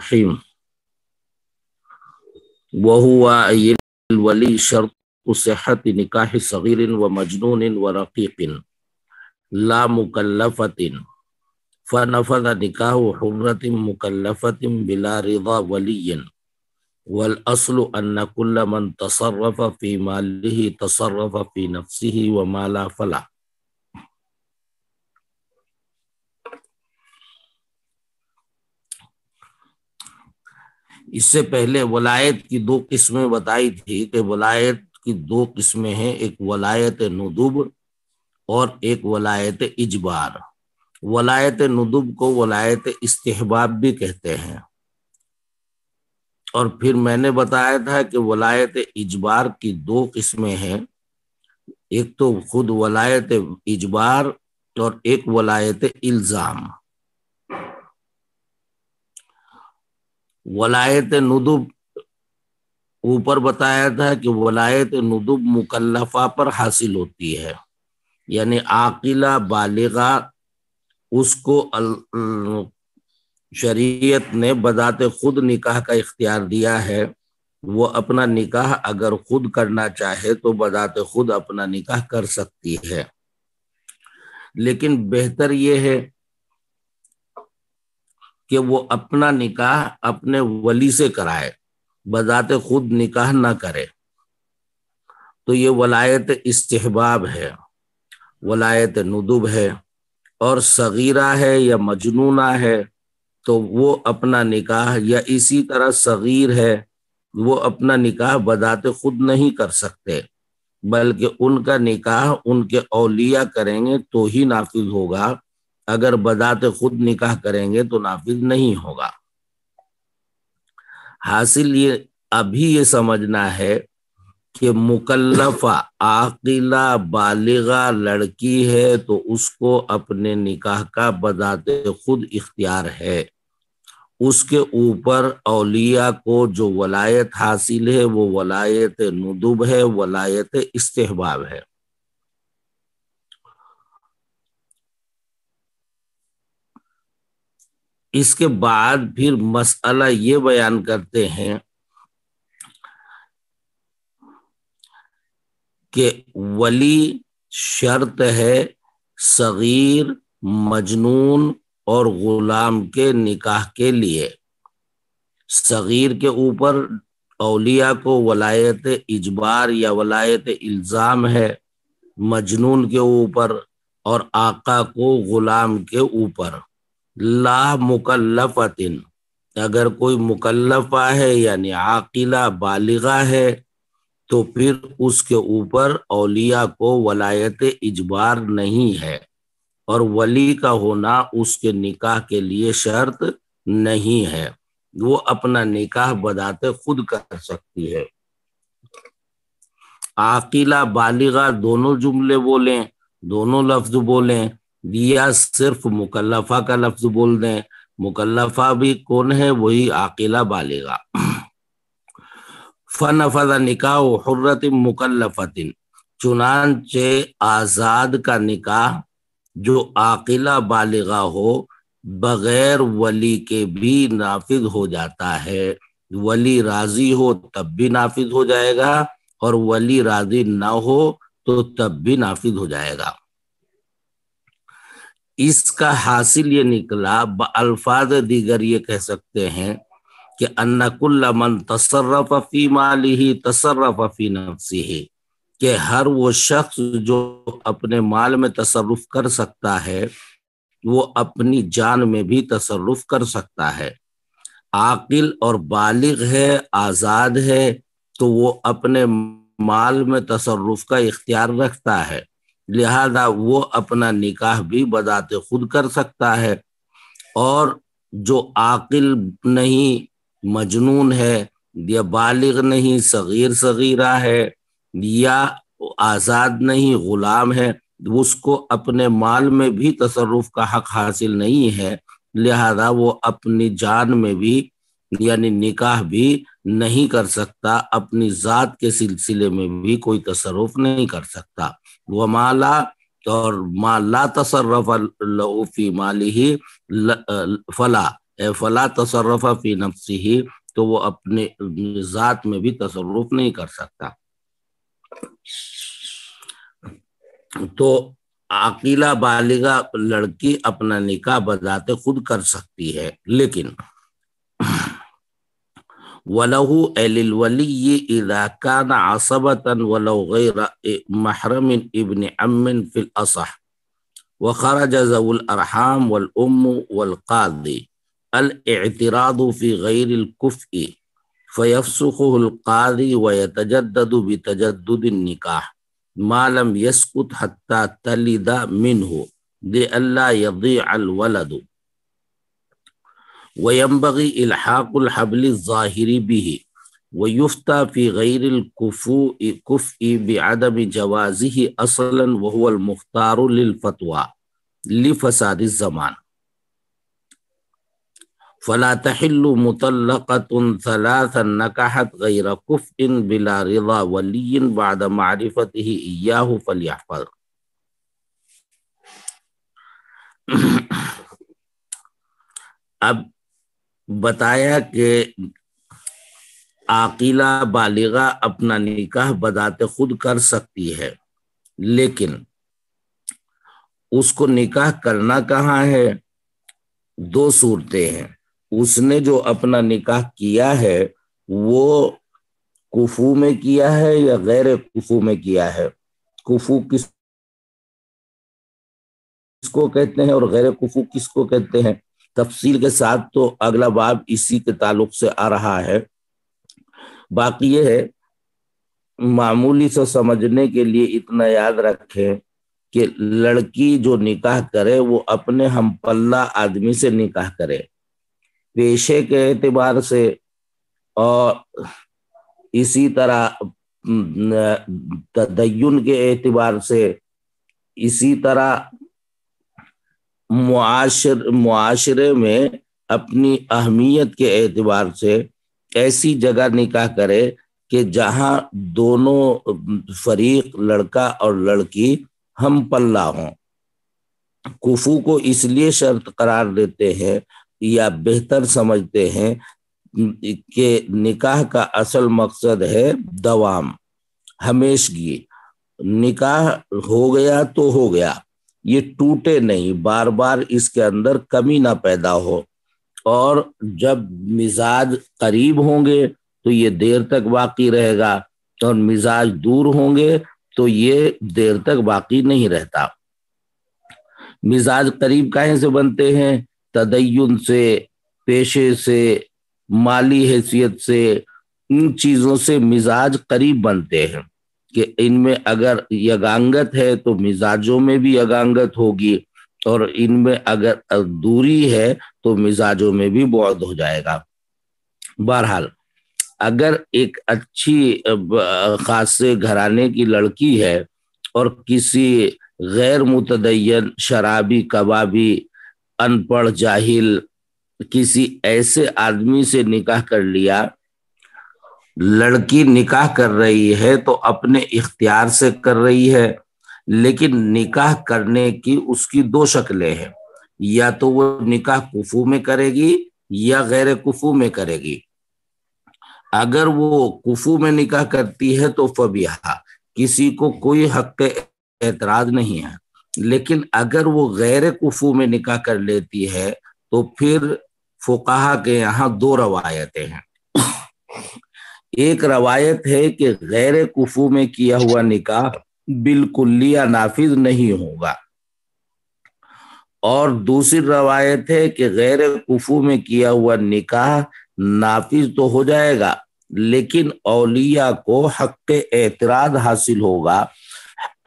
رحيم وهو أي الولي شرط صحة نكاح صغير ومجنون ورقيق لا مكلفة فنفذ نكاح حرة مكلفة بلا رضا ولي والأصل أن كل من تصرف في ماله تصرف في نفسه وما لا فلا इससे पहले वलायत की दो किस्में बताई थी कि वलायत की दो किस्में हैं एक वलायत नदुब और एक वलायत इजबार वलायत नदुब को वलायत इस्तेहबाब भी कहते हैं और फिर मैंने बताया था कि वलायत इजबार की दो किस्में हैं एक तो खुद वलायत इजबार और एक वलायत इल्ज़ाम वलायत नदुब ऊपर बताया था कि वलायत नदुब मुकल्लफा पर हासिल होती है यानी आकिला बालिगा उसको शरीयत ने बदाते खुद निकाह का इख्तियार दिया है वो अपना निकाह अगर खुद करना चाहे तो बदाते खुद अपना निकाह कर सकती है लेकिन बेहतर ये है कि वो अपना निकाह अपने वली से कराए बजाते खुद निकाह ना करे तो ये वलायत इस्तेहबाब है वलायत नुदुब है और सगीरा है या मजनूना है तो वो अपना निकाह या इसी तरह सगीर है वो अपना निकाह बजाते खुद नहीं कर सकते बल्कि उनका निकाह उनके औलिया करेंगे तो ही नाफिज होगा अगर बदात खुद निकाह करेंगे तो नाफिज नहीं होगा हासिल ये अभी ये समझना है कि मुकल्लफा आकिला बालिगा लड़की है तो उसको अपने निकाह का बदात खुद इख्तियार है उसके ऊपर अलिया को जो वलायत हासिल है वो वलायत नदुब है वलायत इस्तेहबाब है इसके बाद फिर मसला ये बयान करते हैं कि वली शर्त है सगीर मजनून और गुलाम के निकाह के लिए सगीर के ऊपर अलिया को वलायत इजबार या वलायत इल्ज़ाम है मजनून के ऊपर और आका को गुलाम के ऊपर ला मुकल्लफतिन अगर कोई मुकल्लफा है यानी आकिला बालिगा है तो फिर उसके ऊपर अलिया को वलायत इजबार नहीं है और वली का होना उसके निकाह के लिए शर्त नहीं है वो अपना निकाह बदाते खुद कर सकती है आकिला बालिगा दोनों जुमले बोलें दोनों लफ्ज बोलें लिया सिर्फ मुकल्लफा का लफ्ज बोल दें मुकल्लफा भी कौन है वही अकेला बालेगा फनफा फदा निकाह हर्रत मुकल्लफतिन चुनानचे आजाद का निकाह जो आकिला बालिगा हो बगैर वली के भी नाफिज हो जाता है वली राजी हो तब भी नाफिज हो जाएगा और वली राजी ना हो तो तब भी नाफिज हो जाएगा इसका हासिल ये निकला अल्फाज दीगर ये कह सकते हैं कि अन्नकुल्ला मन तसर्रफ फी माली ही तसर्रफ फी नफसी है कि हर वो शख्स जो अपने माल में तसरुफ कर सकता है वो अपनी जान में भी तसरुफ कर सकता है आकिल और बालिग है आज़ाद है तो वो अपने माल में तसरुफ का इख्तियार रखता है लिहाजा वो अपना निकाह भी बदाते खुद कर सकता है और जो आकिल नहीं मजनून है या बालिग नहीं सगीर सगीरा है या आज़ाद नहीं गुलाम है उसको अपने माल में भी तसरुफ़ का हक हासिल नहीं है लिहाजा वो अपनी जान में भी यानी निकाह भी नहीं कर सकता अपनी ज़ात के सिलसिले में भी कोई तसरुफ़ नहीं कर सकता वमाला माला और माला तसरफ़ी माली ही फला फला तसरफ़ा फ़ी नफसी ही तो वो अपने ज़ात में भी तसरुफ नहीं कर सकता तो अकीला बालिगा लड़की अपना निकाह बजाते खुद कर सकती है लेकिन وله للولي إذا كان عصبة ولو غير محرم ابن عم في الأصح وخرج ذو الأرحام والأم والقاضي الاعتراض في غير الكفء فيفسخه القاضي ويتجدد بتجدد النكاح ما لم يسقط حتى تلد منه لئلا يضيع الولد وينبغي إلحاق الحبل الظاهر به ويفتى في غير الكفوء كفء بعدم جوازه أصلا وهو المختار للفتوى لفساد الزمان فلا تحل مطلقة ثلاثا نكحت غير كفء بلا رضا ولي بعد معرفته إياه فليحفظ أب बताया कि आकीला बालिगा अपना निकाह बदाते खुद कर सकती है लेकिन उसको निकाह करना कहाँ है दो सूरतें हैं उसने जो अपना निकाह किया है वो कुफू में किया है या गैर कुफू में किया है कुफू किस किसको कहते हैं और गैर कुफू किसको कहते हैं तफसील के साथ तो अगला बाब इसी के ताल्लुक से आ रहा है बाकी ये है मामूली से समझने के लिए इतना याद रखें कि लड़की जो निकाह करे वो अपने हम पल्ला आदमी से निकाह करे पेशे के एतबार से और इसी तरह तदयन के एतबार से इसी तरह मुआशर मुआशरे में अपनी अहमियत के एतबार से ऐसी जगह निकाह करे कि जहाँ दोनों फरीक लड़का और लड़की हम पल्ला हों कुफू को इसलिए शर्त करार देते हैं या बेहतर समझते हैं कि निकाह का असल मकसद है दवाम हमेशगी निकाह हो गया तो हो गया ये टूटे नहीं बार बार इसके अंदर कमी ना पैदा हो और जब मिजाज करीब होंगे तो ये देर तक बाकी रहेगा और मिजाज दूर होंगे तो ये देर तक बाकी नहीं रहता मिजाज करीब काहे से बनते हैं तदयन से पेशे से माली हैसियत से इन चीजों से मिजाज करीब बनते हैं कि इनमें अगर यगांगत है तो मिजाजों में भी यगांगत होगी और इनमें अगर दूरी है तो मिजाजों में भी बौद्ध हो जाएगा बहरहाल अगर एक अच्छी खासे घराने की लड़की है और किसी गैर मुतदयन शराबी कबाबी अनपढ़ जाहिल किसी ऐसे आदमी से निकाह कर लिया लड़की निकाह कर रही है तो अपने इख्तियार से कर रही है लेकिन निकाह करने की उसकी दो शक्लें हैं या तो वो निकाह कुफू में करेगी या गैर कुफू में करेगी अगर वो कुफू में निकाह करती है तो फबिया किसी को कोई हक एतराज नहीं है लेकिन अगर वो गैर कुफू में निकाह कर लेती है तो फिर फुकाहा के यहाँ दो रवायतें हैं एक रवायत है कि गैर कुफू में किया हुआ निकाह लिया नाफिज नहीं होगा और दूसरी रवायत है कि गैर कुफू में किया हुआ निकाह नाफिज तो हो जाएगा लेकिन औलिया को हक एतराज हासिल होगा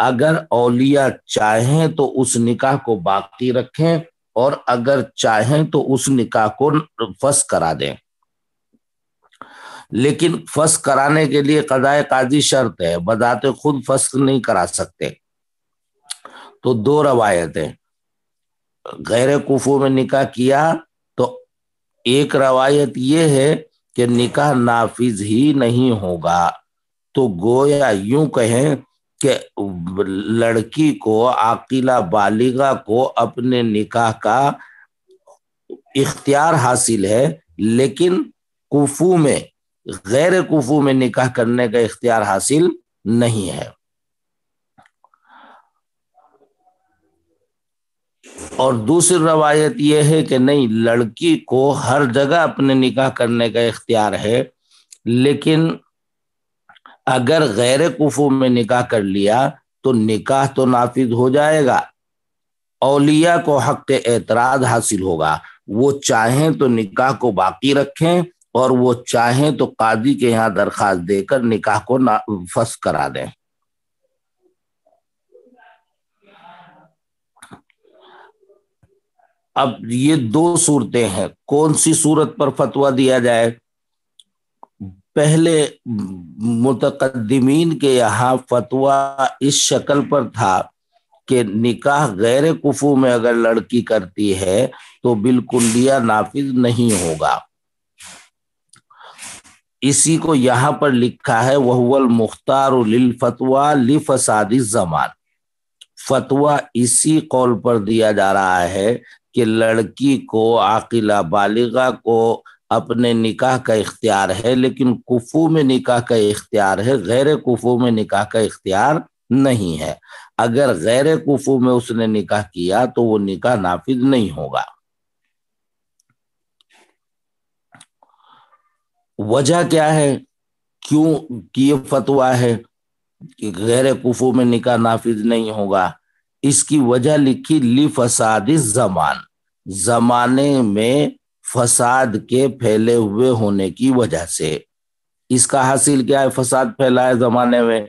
अगर औलिया चाहें तो उस निकाह को बाकी रखें और अगर चाहें तो उस निकाह को फस करा दें लेकिन फस्क कराने के लिए कदाए काजी शर्त है बदाते खुद फस्क नहीं करा सकते तो दो रवायतें गैर कुफू में निकाह किया तो एक रवायत यह है कि निकाह नाफिज ही नहीं होगा तो गोया यूं कहें कि लड़की को आकिला बालिगा को अपने निकाह का इख्तियार हासिल है लेकिन कुफू में गैर कुफू में निकाह करने का इख्तियार हासिल नहीं है और दूसरी रवायत यह है कि नहीं लड़की को हर जगह अपने निकाह करने का इख्तियार है लेकिन अगर गैर कुफू में निकाह कर लिया तो निकाह तो नाफिज हो जाएगा औलिया को हक एतराज हासिल होगा वो चाहें तो निकाह को बाकी रखें और वो चाहें तो काजी के यहाँ दरखास्त देकर निकाह को फस करा दें अब ये दो सूरतें हैं कौन सी सूरत पर फतवा दिया जाए पहले मुतकदमीन के यहाँ फतवा इस शक्ल पर था कि निकाह गैर कुफू में अगर लड़की करती है तो बिल्कुल लिया नाफिज नहीं होगा इसी को यहाँ पर लिखा है वहवल मुख्तार फतवा लिफसादी जमान फतवा इसी कौल पर दिया जा रहा है कि लड़की को आकिला बालिगा को अपने निकाह का इख्तियार है लेकिन कुफू में निकाह का इख्तियार है गैर कुफू में निकाह का इख्तियार नहीं है अगर गैर कुफू में उसने निकाह किया तो वो निकाह नाफिज नहीं होगा वजह क्या है क्यों कि ये फतवा है कि गैर कुफू में निका नाफिज नहीं होगा इसकी वजह लिखी ली फसाद जमान जमाने में फसाद के फैले हुए होने की वजह से इसका हासिल क्या है फसाद फैला है जमाने में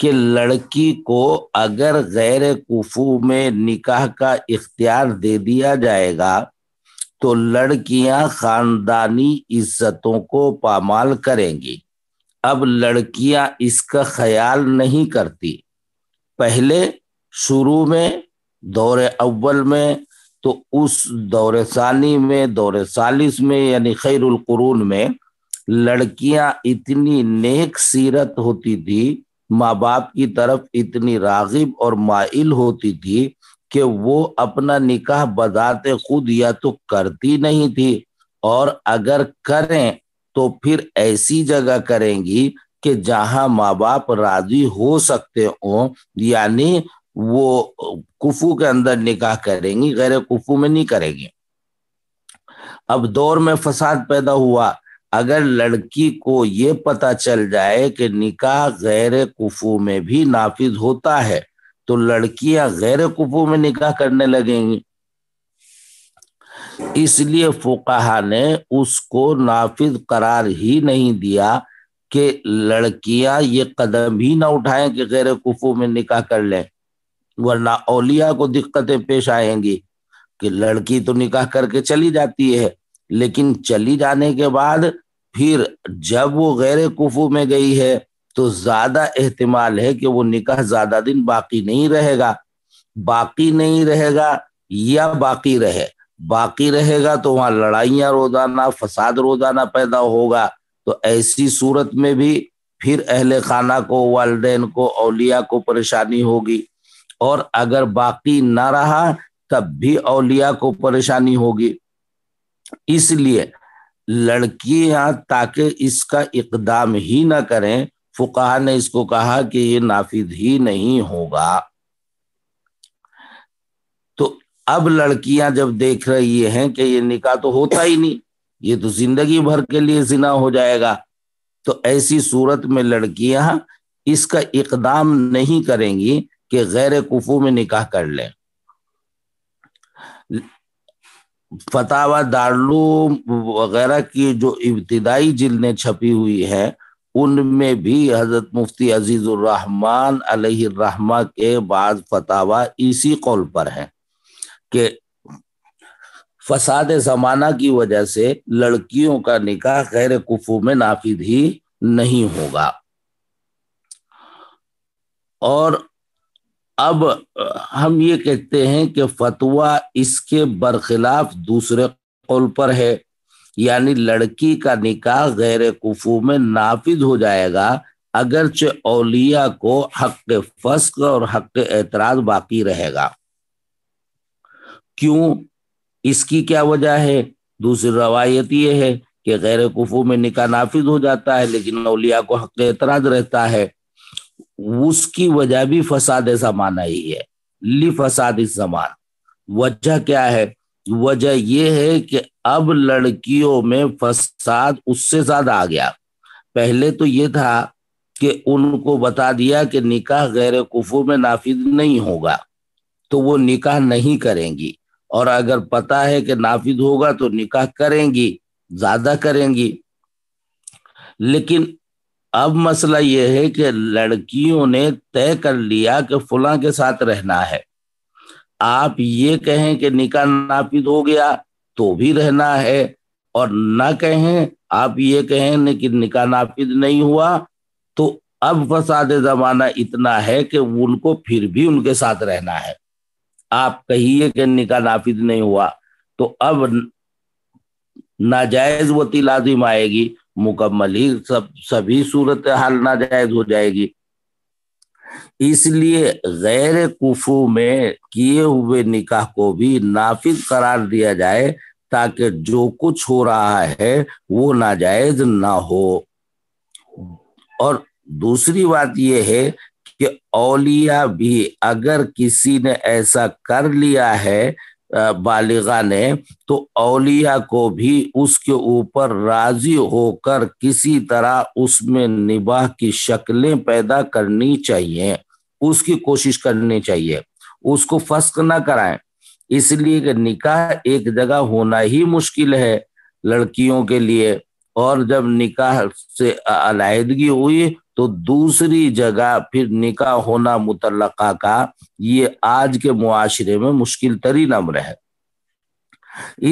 कि लड़की को अगर गैर कुफू में निकाह का इख्तियार दे दिया जाएगा तो लड़कियां खानदानी इज्जतों को पामाल करेंगी अब लड़कियां इसका ख्याल नहीं करती पहले शुरू में दौरे अव्वल में तो उस दौरे सानी में दौरे सालिस में यानी खैरकरून में लड़कियां इतनी नेक सीरत होती थी माँ बाप की तरफ इतनी रागिब और माइल होती थी कि वो अपना निकाह बजाते खुद या तो करती नहीं थी और अगर करें तो फिर ऐसी जगह करेंगी कि जहां माँ बाप राजी हो सकते हो यानी वो कुफू के अंदर निकाह करेंगी गैर कुफू में नहीं करेंगी अब दौर में फसाद पैदा हुआ अगर लड़की को ये पता चल जाए कि निकाह गैर कुफू में भी नाफिज होता है तो लड़कियां गैर कुफू में निकाह करने लगेंगी इसलिए फुकाहा ने उसको नाफिज करार ही नहीं दिया कि लड़कियां ये कदम ही ना उठाएं कि गैर कुफू में निकाह कर लें वरना औलिया को दिक्कतें पेश आएंगी कि लड़की तो निकाह करके चली जाती है लेकिन चली जाने के बाद फिर जब वो गैर कुफू में गई है तो ज्यादा एहतमाल है कि वो निकाह ज्यादा दिन बाकी नहीं रहेगा बाकी नहीं रहेगा या बाकी रहे बाकी रहेगा तो वहां लड़ाइयां रोजाना फसाद रोजाना पैदा होगा तो ऐसी सूरत में भी फिर अहल खाना को वालदेन को अलिया को परेशानी होगी और अगर बाकी ना रहा तब भी अलिया को परेशानी होगी इसलिए लड़कियां ताकि इसका इकदाम ही ना करें फुका ने इसको कहा कि ये नाफिद ही नहीं होगा तो अब लड़कियां जब देख रही हैं कि ये निकाह तो होता ही नहीं ये तो जिंदगी भर के लिए जिना हो जाएगा तो ऐसी सूरत में लड़कियां इसका इकदाम नहीं करेंगी कि गैर कुफू में निकाह कर लें फतावा दारू वगैरह की जो इब्तदाई जिलने छपी हुई है उनमें भी हजरत मुफ्ती अजीज़ुर्रहमान रहमा के बाद फतावा इसी कौल पर है कि फसाद जमाना की वजह से लड़कियों का निकाह गैर कुफू में नाफिद ही नहीं होगा और अब हम ये कहते हैं कि फतवा इसके बरखिलाफ दूसरे कौल पर है यानी लड़की का निकाह गैर कुफू में नाफिज हो जाएगा अगरचे औलिया को हक फस्क और हक एतराज बाकी रहेगा क्यों इसकी क्या वजह है दूसरी रवायत यह है कि गैर कुफू में निकाह नाफिज हो जाता है लेकिन औलिया को हक एतराज रहता है उसकी वजह भी फसाद जमाना ही है ली फसाद जमान वजह क्या है वजह यह है कि अब लड़कियों में फसाद उससे ज्यादा आ गया पहले तो ये था कि उनको बता दिया कि निकाह गैर कुफू में नाफिज नहीं होगा तो वो निकाह नहीं करेंगी और अगर पता है कि नाफिज होगा तो निकाह करेंगी ज्यादा करेंगी लेकिन अब मसला यह है कि लड़कियों ने तय कर लिया कि फुला के साथ रहना है आप ये कहें कि निकाह नाफिज हो गया तो भी रहना है और ना कहें आप ये कहें कि निका नाफिज नहीं हुआ तो अब फसाद जमाना इतना है कि उनको फिर भी उनके साथ रहना है आप कहिए कि निका नाफिज नहीं हुआ तो अब नाजायज वती लाजिम आएगी मुकम्मल ही सब सभी सूरत हाल नाजायज हो जाएगी इसलिए गैर कुफू में किए हुए निकाह को भी नाफिज करार दिया जाए ताकि जो कुछ हो रहा है वो नाजायज ना हो और दूसरी बात यह है कि औलिया भी अगर किसी ने ऐसा कर लिया है बालिगा ने तो औलिया को भी उसके ऊपर राजी होकर किसी तरह उसमें निबाह की शक्लें पैदा करनी चाहिए उसकी कोशिश करनी चाहिए उसको फस्क ना कराएं इसलिए कि निकाह एक जगह होना ही मुश्किल है लड़कियों के लिए और जब निकाह से अलहदगी हुई तो दूसरी जगह फिर निकाह होना मुतलका का ये आज के मुआरे में मुश्किल तरीन अम्र है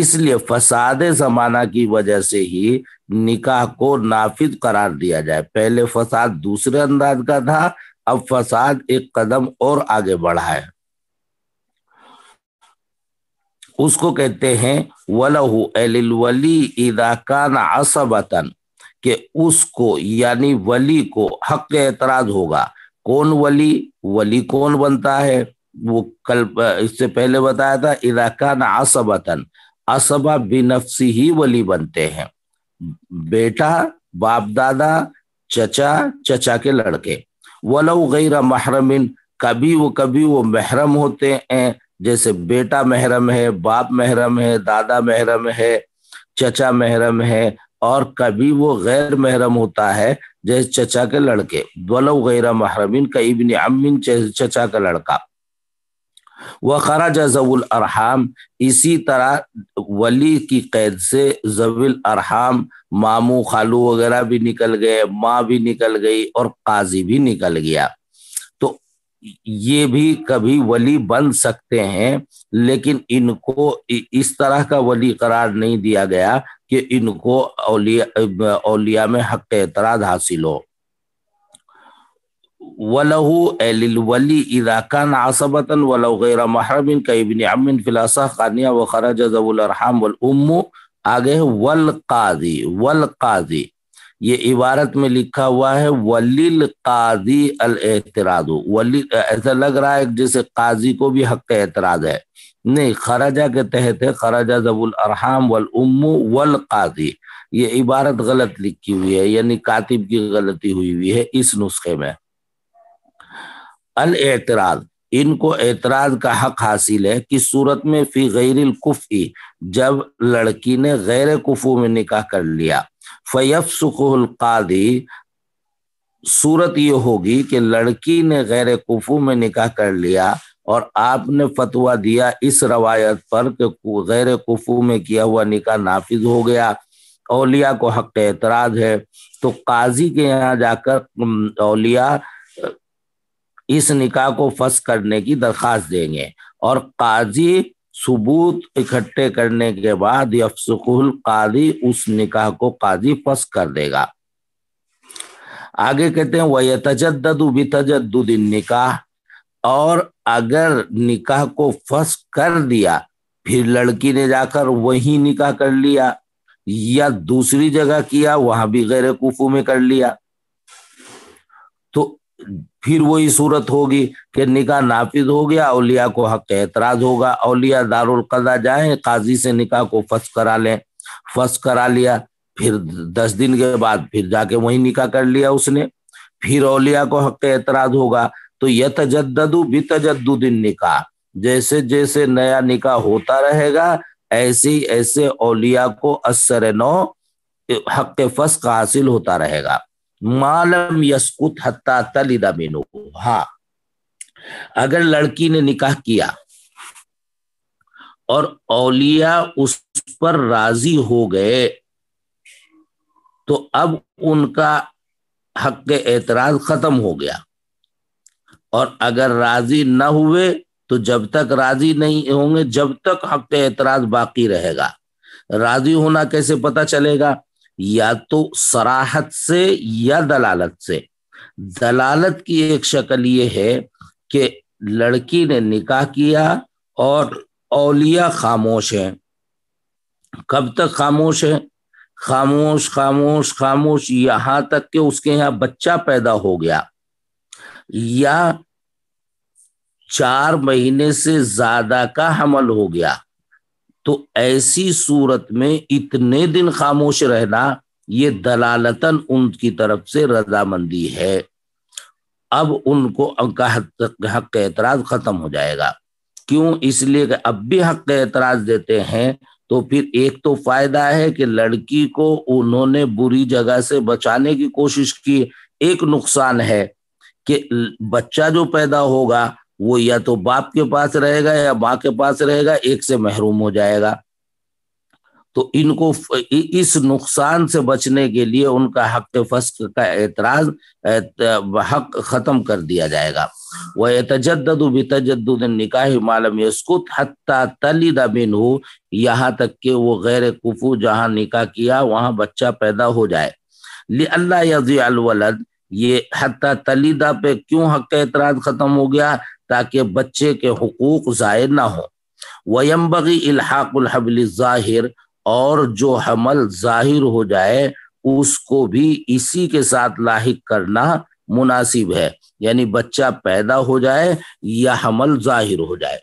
इसलिए फसाद जमाना की वजह से ही निकाह को नाफिज करार दिया जाए पहले फसाद दूसरे अंदाज का था अब फसाद एक कदम और आगे बढ़ा है उसको कहते हैं वलहू वली असबतन के उसको यानी वली को हक के एतराज होगा कौन वली वली कौन बनता है वो कल इससे पहले बताया था इदाकान असबतन असबा बिनफसी ही वली बनते हैं बेटा बाप दादा चचा चचा के लड़के वलव गैर महरमिन कभी वो कभी वो महरम होते हैं जैसे बेटा महरम है बाप महरम है दादा महरम है चचा महरम है और कभी वो गैर महरम होता है जैसे चचा के लड़के बलो गैर महरमिन का अमिन चचा का लड़का व खराज जवुल अरहाम इसी तरह वली की कैद से जवुल अरहाम मामू खालू वगैरह भी निकल गए माँ भी निकल गई और काजी भी निकल गया ये भी कभी वली बन सकते हैं लेकिन इनको इस तरह का वली करार नहीं दिया गया कि इनको औलिया औलिया में हक एतराज हासिल हो वलहू एलिल इराकान आसबतन वलो गैर का कईबिन अमिन फिलासा खानिया व खराज जबुल अरहम आगे वल काजी वल काजी ये इबारत में लिखा हुआ है वलील काजी अल एतराज वलील ऐसा लग रहा है जैसे काजी को भी हक एतराज है नहीं खराजा के तहत है खराजा जबुल अरहम वल उम्मू वल काजी ये इबारत गलत लिखी हुई है यानी कातिब की गलती हुई हुई है इस नुस्खे में अल एतराज इनको एतराज का हक हासिल है कि सूरत में फी गैर कुफ़ी जब लड़की ने गैर कुफू में निकाह कर लिया फ़ैफ़ सुखी सूरत ये होगी कि लड़की ने गैर कुफू में निकाह कर लिया और आपने फतवा दिया इस रवायत पर कि गैर कुफू में किया हुआ निकाह नाफिज हो गया औलिया को हक एतराज है तो काजी के यहाँ जाकर औलिया इस निकाह को फस करने की दरख्वास्त देंगे और काजी सबूत इकट्ठे करने के बाद यफसकुल कादी उस निकाह को काजी फस कर देगा आगे कहते हैं वह तजदू भी तजदुद्दीन निकाह और अगर निकाह को फस कर दिया फिर लड़की ने जाकर वही निकाह कर लिया या दूसरी जगह किया वहां भी गैर कुफू में कर लिया फिर वही सूरत होगी कि निकाह नाफिज हो गया अलिया को हक एतराज होगा अलिया दारुल कदा जाए काजी से निकाह को फस करा लें फस करा लिया फिर दस दिन के बाद फिर जाके वही निकाह कर लिया उसने फिर अलिया को हक एतराज होगा तो यतजदू तजदुद्दीन निकाह जैसे जैसे नया निकाह होता रहेगा ऐसे ऐसे अलिया को असर नौ हक का हासिल होता रहेगा मालम यस्कुत हत्ता तलिदा मेनो हा अगर लड़की ने निकाह किया और औलिया उस पर राजी हो गए तो अब उनका हक एतराज खत्म हो गया और अगर राजी न हुए तो जब तक राजी नहीं होंगे जब तक हक एतराज बाकी रहेगा राजी होना कैसे पता चलेगा या तो सराहत से या दलालत से दलालत की एक शक्ल ये है कि लड़की ने निकाह किया और औलिया खामोश हैं कब तक खामोश है खामोश खामोश खामोश यहां तक कि उसके यहाँ बच्चा पैदा हो गया या चार महीने से ज्यादा का हमल हो गया तो ऐसी सूरत में इतने दिन खामोश रहना ये दलालतन उनकी तरफ से रजामंदी है अब उनको उनका हक एतराज खत्म हो जाएगा क्यों इसलिए कि अब भी हक एतराज देते हैं तो फिर एक तो फायदा है कि लड़की को उन्होंने बुरी जगह से बचाने की कोशिश की एक नुकसान है कि बच्चा जो पैदा होगा वो या तो बाप के पास रहेगा या माँ के पास रहेगा एक से महरूम हो जाएगा तो इनको इस नुकसान से बचने के लिए उनका हक फस्क का एतराज हक खत्म कर दिया जाएगा वह तजद निकाह मालम यस्कुत हत्ता तली बिन हो यहाँ तक के वो गैर कुफू जहाँ निकाह किया वहां बच्चा पैदा हो जाए अल्लाह यजी अलवलद ये हत्या तलीदा पे क्यों हक एतराज खत्म हो गया ताकि बच्चे के हकूक ज़ाय ना हो वयम्बगी इलाहाकुलहबल ज़ाहिर और जो हमल ज़ाहिर हो जाए उसको भी इसी के साथ लाक करना मुनासिब है यानी बच्चा पैदा हो जाए या हमल ज़ाहिर हो जाए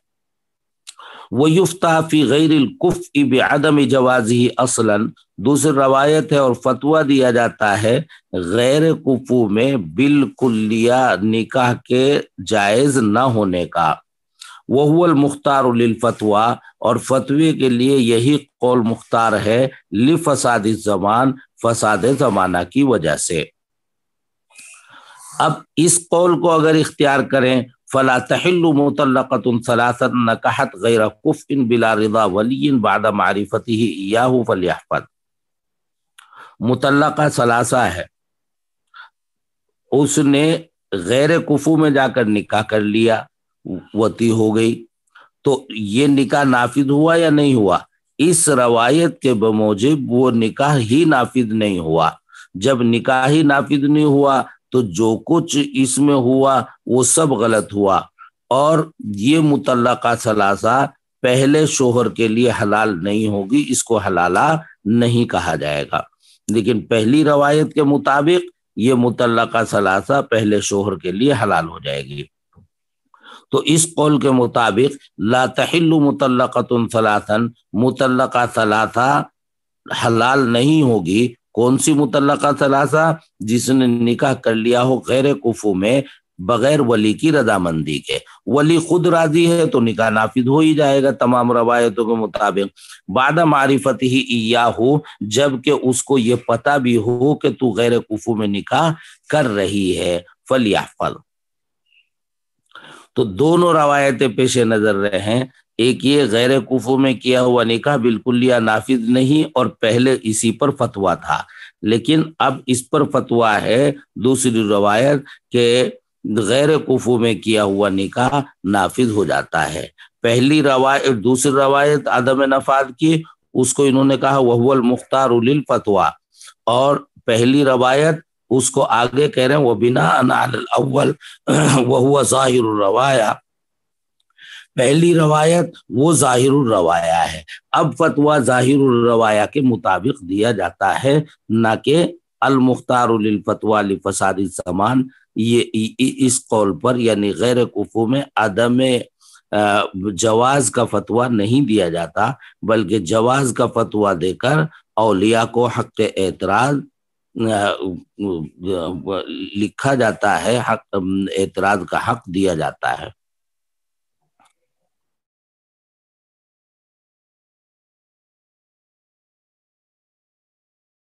व युफ्ताफ़ी गैरकुफ़ इब आदम जवाजी असलन दूसरी रवायत है और फतवा दिया जाता है गैर कुफू में बिलकुल्लिया निकाह के जायज़ न होने का वहुअल मुख्तार फतवा और फतवे के लिए यही कौल मुख्तार है लि फसाद जमान फसाद जमाना की वजह से अब इस कौल को अगर इख्तियार करें फला तहल मुतलक़त सलासन नकहत गैर कुफ़ इन बिला रदा वली बाद मारिफती याहू फलियाफत मुतलक़ा सलासा है उसने गैर कुफू में जाकर निकाह कर लिया वती हो गई तो ये निकाह नाफिद हुआ या नहीं हुआ इस रवायत के बमोजिब वो निकाह ही नाफिद नहीं हुआ जब निकाह ही नाफिद नहीं हुआ तो जो कुछ इसमें हुआ वो सब गलत हुआ और ये का सलासा पहले शोहर के लिए हलाल नहीं होगी इसको हलाला नहीं कहा जाएगा लेकिन पहली रवायत के मुताबिक ये का सलासा पहले शोहर के लिए हलाल हो जाएगी तो इस कौल के मुताबिक लातहल मुतल मुतल सलासन सलासा हलाल नहीं होगी कौन सी मुतलका सलासा जिसने निकाह कर लिया हो गैर कुफू में बगैर वली की रजामंदी के वली खुद राजी है तो निकाह नाफिज हो ही जाएगा तमाम रवायतों के मुताबिक बाद मारिफत ही या हो जबकि उसको ये पता भी हो कि तू गैर कुफू में निकाह कर रही है फल या फल तो दोनों रवायतें पेशे नजर रहे हैं एक ये गैर कुफों में किया हुआ निकाह बिल्कुल लिया नाफिज नहीं और पहले इसी पर फतवा था लेकिन अब इस पर फतवा है दूसरी रवायत के गैर कुफू में किया हुआ निकाह नाफिज हो जाता है पहली रवायत दूसरी रवायत आदम नफाद की उसको इन्होंने कहा वह मुख्तार उलिल फतवा और पहली रवायत उसको आगे कह रहे हैं वह बिना अनाल अव्वल वह जाहिर रवाया पहली रवायत वो जाहिर रवाया है अब फतवा जाहिर रवाया के मुताबिक दिया जाता है न के अलमुख्तारफतवा समान ये इस कौल पर यानी गैर कुफू में अदम जवाज का फतवा नहीं दिया जाता बल्कि जवाज का फतवा देकर अलिया को हक एतराज लिखा जाता है हक एतराज का हक दिया जाता है